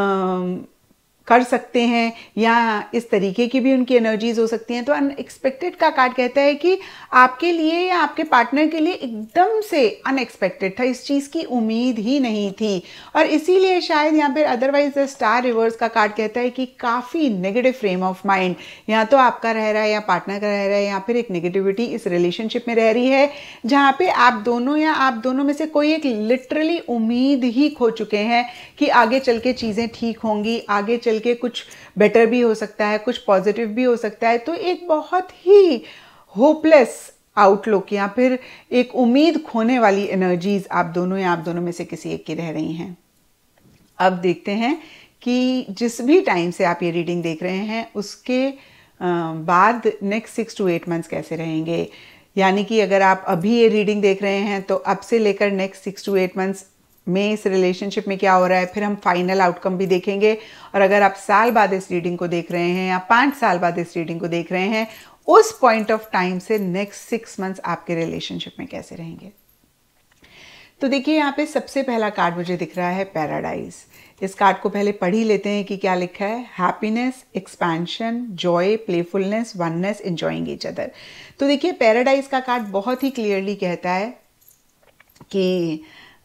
कर सकते हैं या इस तरीके की भी उनकी एनर्जीज हो सकती हैं तो अनएक्सपेक्टेड का कार्ड कहता है कि आपके लिए या आपके पार्टनर के लिए एकदम से अनएक्सपेक्टेड था इस चीज़ की उम्मीद ही नहीं थी और इसीलिए शायद यहाँ पर अदरवाइज द स्टार रिवर्स का कार्ड कहता है कि काफ़ी नेगेटिव फ्रेम ऑफ माइंड या तो आपका रह रहा है या पार्टनर का रह रहा है या फिर एक नेगेटिविटी इस रिलेशनशिप में रह रही है जहाँ पे आप दोनों या आप दोनों में से कोई एक लिटरली उम्मीद ही खो चुके हैं कि आगे चल के चीज़ें ठीक होंगी आगे चल के कुछ बेटर भी हो सकता है कुछ पॉजिटिव भी हो सकता है तो एक बहुत ही होपलेस आउटलुक या फिर एक उम्मीद खोने वाली एनर्जीज आप दोनों या आप दोनों में से किसी एक की रह रही हैं अब देखते हैं कि जिस भी टाइम से आप ये रीडिंग देख रहे हैं उसके बाद next six to eight months कैसे रहेंगे यानी कि अगर आप अभी ये रीडिंग देख रहे हैं तो अब से लेकर next six to eight months में इस रिलेशनशिप में क्या हो रहा है फिर हम फाइनल आउटकम भी देखेंगे और अगर आप साल बाद इस रीडिंग को देख रहे हैं या पाँच साल बाद इस रीडिंग को देख रहे हैं उस पॉइंट ऑफ टाइम से नेक्स्ट सिक्स मंथ्स आपके रिलेशनशिप में कैसे रहेंगे तो देखिए यहाँ पे सबसे पहला कार्ड मुझे दिख रहा है पैराडाइज इस कार्ड को पहले पढ़ ही लेते हैं कि क्या लिखा है happiness expansion joy playfulness oneness enjoying each other तो देखिए पैराडाइज का कार्ड बहुत ही क्लियरली कहता है कि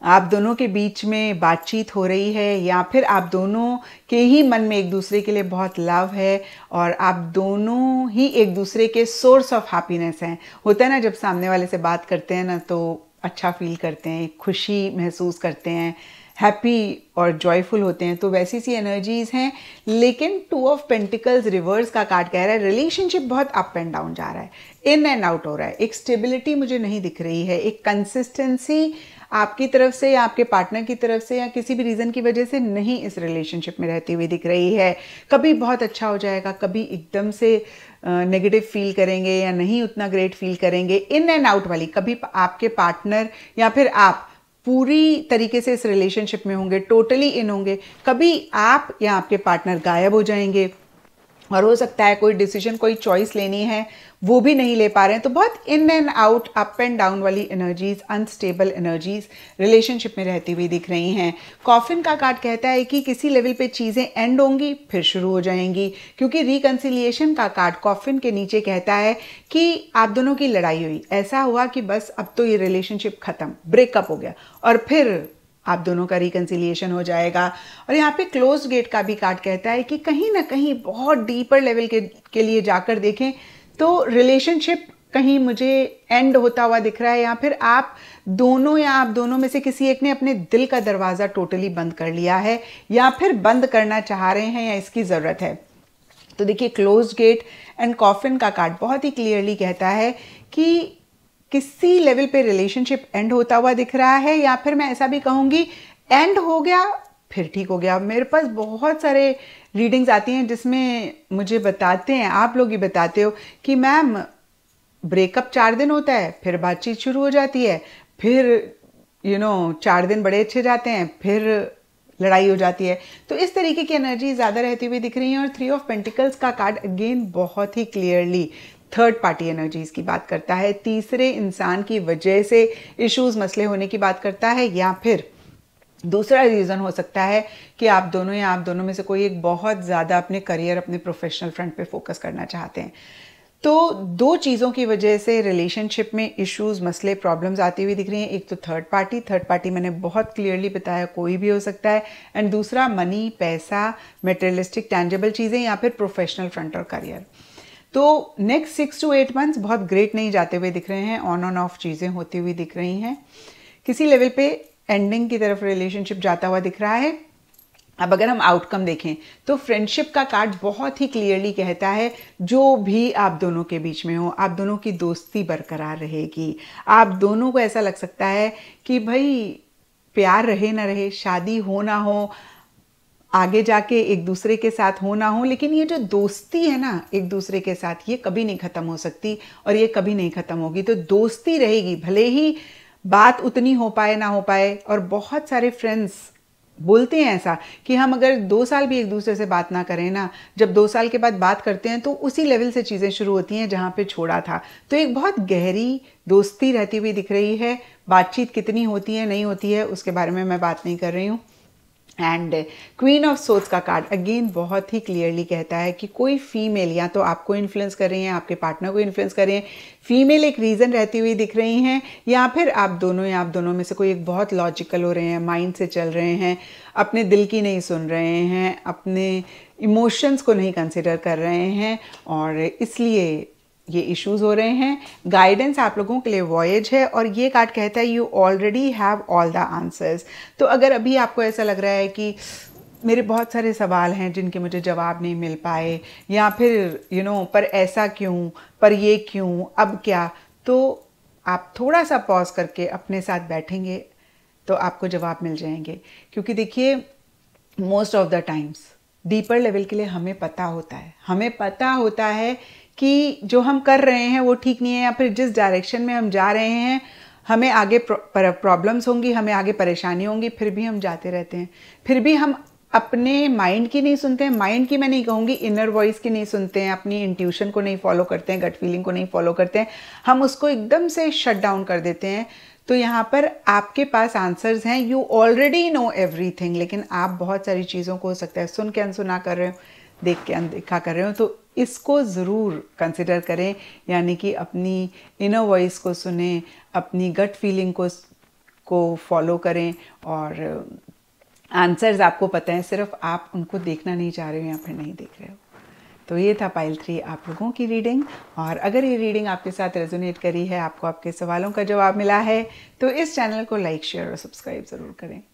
आप दोनों के बीच में बातचीत हो रही है या फिर आप दोनों के ही मन में एक दूसरे के लिए बहुत लव है और आप दोनों ही एक दूसरे के सोर्स ऑफ हैप्पीनेस हैं होता है ना जब सामने वाले से बात करते हैं ना तो अच्छा फील करते हैं खुशी महसूस करते हैं हैप्पी और जॉयफुल होते हैं तो वैसी सी एनर्जीज हैं लेकिन टू ऑफ पेंटिकल्स रिवर्स का कार्ड कह रहा है रिलेशनशिप बहुत अप एंड डाउन जा रहा है इन एंड आउट हो रहा है एक स्टेबिलिटी मुझे नहीं दिख रही है एक कंसिस्टेंसी आपकी तरफ से या आपके पार्टनर की तरफ से या किसी भी रीज़न की वजह से नहीं इस रिलेशनशिप में रहती हुई दिख रही है कभी बहुत अच्छा हो जाएगा कभी एकदम से नेगेटिव फील करेंगे या नहीं उतना ग्रेट फील करेंगे इन एंड आउट वाली कभी आपके पार्टनर या फिर आप पूरी तरीके से इस रिलेशनशिप में होंगे टोटली इन होंगे कभी आप या आपके पार्टनर गायब हो जाएंगे और हो सकता है कोई डिसीजन कोई चॉइस लेनी है वो भी नहीं ले पा रहे हैं तो बहुत in and out up and down वाली एनर्जीज अनस्टेबल एनर्जीज रिलेशनशिप में रहती हुई दिख रही हैं कॉफिन का कार्ड कहता है कि किसी लेवल पे चीज़ें एंड होंगी फिर शुरू हो जाएंगी क्योंकि रिकन्सिलिएशन का कार्ड कॉफिन के नीचे कहता है कि आप दोनों की लड़ाई हुई ऐसा हुआ कि बस अब तो ये रिलेशनशिप ख़त्म ब्रेकअप हो गया और फिर आप दोनों का रिकन्सिलिएशन हो जाएगा और यहाँ पे क्लोज गेट का भी कार्ड कहता है कि कहीं ना कहीं बहुत डीपर लेवल के के लिए जाकर देखें तो रिलेशनशिप कहीं मुझे एंड होता हुआ दिख रहा है या फिर आप दोनों या आप दोनों में से किसी एक ने अपने दिल का दरवाज़ा टोटली बंद कर लिया है या फिर बंद करना चाह रहे हैं या इसकी ज़रूरत है तो देखिए क्लोज गेट एंड कॉफिन का कार्ड बहुत ही क्लियरली कहता है कि किसी लेवल पे रिलेशनशिप एंड होता हुआ दिख रहा है या फिर मैं ऐसा भी कहूँगी एंड हो गया फिर ठीक हो गया मेरे पास बहुत सारे रीडिंग्स आती हैं जिसमें मुझे बताते हैं आप लोग ही बताते हो कि मैम ब्रेकअप चार दिन होता है फिर बातचीत शुरू हो जाती है फिर यू you नो know, चार दिन बड़े अच्छे जाते हैं फिर लड़ाई हो जाती है तो इस तरीके की एनर्जी ज़्यादा रहती हुई दिख रही है और थ्री ऑफ पेंटिकल्स का कार्ड अगेन बहुत ही क्लियरली थर्ड पार्टी एनर्जीज की बात करता है तीसरे इंसान की वजह से इश्यूज मसले होने की बात करता है या फिर दूसरा रीज़न हो सकता है कि आप दोनों या आप दोनों में से कोई एक बहुत ज़्यादा अपने करियर अपने प्रोफेशनल फ्रंट पे फोकस करना चाहते हैं तो दो चीज़ों की वजह से रिलेशनशिप में इश्यूज मसले प्रॉब्लम्स आती हुई दिख रही हैं एक तो थर्ड पार्टी थर्ड पार्टी मैंने बहुत क्लियरली बताया कोई भी हो सकता है एंड दूसरा मनी पैसा मेटेरियलिस्टिक टैंजेबल चीज़ें या फिर प्रोफेशनल फ्रंट और करियर तो next six to eight months बहुत ग्रेट नहीं जाते हुए दिख रहे हैं ऑन ऑन ऑफ चीज़ें होती हुई दिख रही हैं किसी लेवल पे एंडिंग की तरफ रिलेशनशिप जाता हुआ दिख रहा है अब अगर हम आउटकम देखें तो फ्रेंडशिप का कार्ड बहुत ही क्लियरली कहता है जो भी आप दोनों के बीच में हो आप दोनों की दोस्ती बरकरार रहेगी आप दोनों को ऐसा लग सकता है कि भाई प्यार रहे ना रहे शादी हो ना हो आगे जाके एक दूसरे के साथ हो ना हो लेकिन ये जो दोस्ती है ना एक दूसरे के साथ ये कभी नहीं ख़त्म हो सकती और ये कभी नहीं ख़त्म होगी तो दोस्ती रहेगी भले ही बात उतनी हो पाए ना हो पाए और बहुत सारे फ्रेंड्स बोलते हैं ऐसा कि हम अगर दो साल भी एक दूसरे से बात ना करें ना जब दो साल के बाद बात करते हैं तो उसी लेवल से चीज़ें शुरू होती हैं जहाँ पे छोड़ा था तो एक बहुत गहरी दोस्ती रहती हुई दिख रही है बातचीत कितनी होती है नहीं होती है उसके बारे में मैं बात नहीं कर रही हूँ एंड क्वीन ऑफ सोर्स का कार्ड अगेन बहुत ही क्लियरली कहता है कि कोई फीमेल या तो आपको इन्फ्लुएंस कर रही हैं आपके पार्टनर को इन्फ्लुएंस कर रही हैं फीमेल एक रीज़न रहती हुई दिख रही हैं या फिर आप दोनों या आप दोनों में से कोई एक बहुत लॉजिकल हो रहे हैं माइंड से चल रहे हैं अपने दिल की नहीं सुन रहे हैं अपने इमोशंस को नहीं कंसिडर कर रहे हैं और इसलिए ये इश्यूज हो रहे हैं गाइडेंस आप लोगों के लिए वॉयज है और ये कार्ड कहता है you already have all the answers तो अगर अभी आपको ऐसा लग रहा है कि मेरे बहुत सारे सवाल हैं जिनके मुझे जवाब नहीं मिल पाए या फिर यू you नो know, पर ऐसा क्यों पर ये क्यों अब क्या तो आप थोड़ा सा पॉज करके अपने साथ बैठेंगे तो आपको जवाब मिल जाएंगे क्योंकि देखिए most of the times deeper level के लिए हमें पता होता है हमें पता होता है कि जो हम कर रहे हैं वो ठीक नहीं है या फिर जिस डायरेक्शन में हम जा रहे हैं हमें आगे प्रॉब्लम्स होंगी हमें आगे परेशानी होंगी फिर भी हम जाते रहते हैं फिर भी हम अपने माइंड की नहीं सुनते हैं माइंड की मैं नहीं कहूँगी इनर वॉइस की नहीं सुनते हैं अपनी इंट्यूशन को नहीं फॉलो करते हैं गट फीलिंग को नहीं फॉलो करते हैं हम उसको एकदम से शट डाउन कर देते हैं तो यहाँ पर आपके पास आंसर्स हैं यू ऑलरेडी नो एवरी लेकिन आप बहुत सारी चीज़ों को हो सकता है सुन के अनसुना कर रहे हो देख के अनदेखा कर रहे हो तो इसको ज़रूर कंसिडर करें यानी कि अपनी इनर वॉइस को सुने अपनी गट फीलिंग को को फॉलो करें और आंसर्स आपको पता है सिर्फ आप उनको देखना नहीं चाह रहे हो या फिर नहीं देख रहे हो तो ये था पाइल थ्री आप लोगों की रीडिंग और अगर ये रीडिंग आपके साथ रेजोनेट करी है आपको आपके सवालों का जवाब मिला है तो इस चैनल को लाइक शेयर और सब्सक्राइब ज़रूर करें